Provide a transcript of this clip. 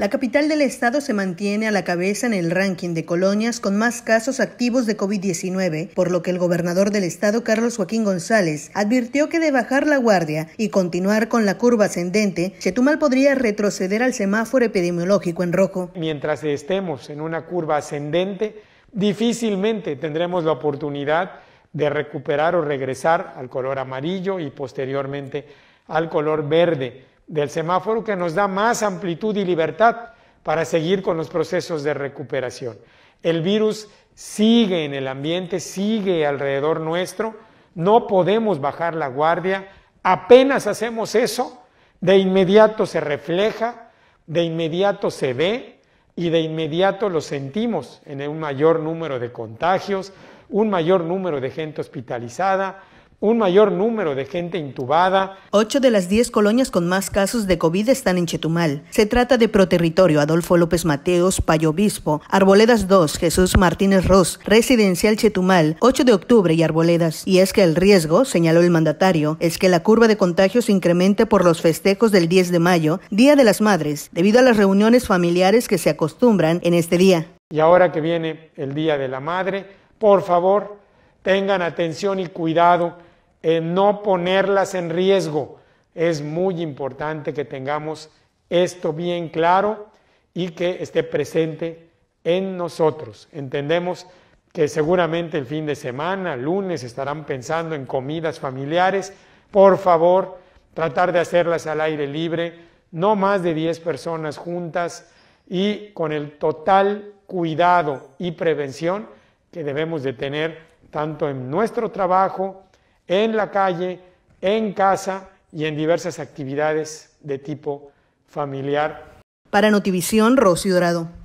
La capital del estado se mantiene a la cabeza en el ranking de colonias con más casos activos de COVID-19, por lo que el gobernador del estado, Carlos Joaquín González, advirtió que de bajar la guardia y continuar con la curva ascendente, Chetumal podría retroceder al semáforo epidemiológico en rojo. Mientras estemos en una curva ascendente, difícilmente tendremos la oportunidad de recuperar o regresar al color amarillo y posteriormente al color verde del semáforo que nos da más amplitud y libertad para seguir con los procesos de recuperación. El virus sigue en el ambiente, sigue alrededor nuestro, no podemos bajar la guardia, apenas hacemos eso, de inmediato se refleja, de inmediato se ve y de inmediato lo sentimos en un mayor número de contagios, un mayor número de gente hospitalizada, un mayor número de gente intubada. Ocho de las diez colonias con más casos de COVID están en Chetumal. Se trata de Proterritorio, Adolfo López Mateos, Payo Obispo, Arboledas 2, Jesús Martínez Ross, Residencial Chetumal, 8 de octubre y Arboledas. Y es que el riesgo, señaló el mandatario, es que la curva de contagios incremente por los festejos del 10 de mayo, Día de las Madres, debido a las reuniones familiares que se acostumbran en este día. Y ahora que viene el Día de la Madre, por favor, tengan atención y cuidado no ponerlas en riesgo. Es muy importante que tengamos esto bien claro y que esté presente en nosotros. Entendemos que seguramente el fin de semana, lunes, estarán pensando en comidas familiares. Por favor, tratar de hacerlas al aire libre, no más de 10 personas juntas y con el total cuidado y prevención que debemos de tener tanto en nuestro trabajo, en la calle, en casa y en diversas actividades de tipo familiar. Para Notivisión, Rocío Dorado.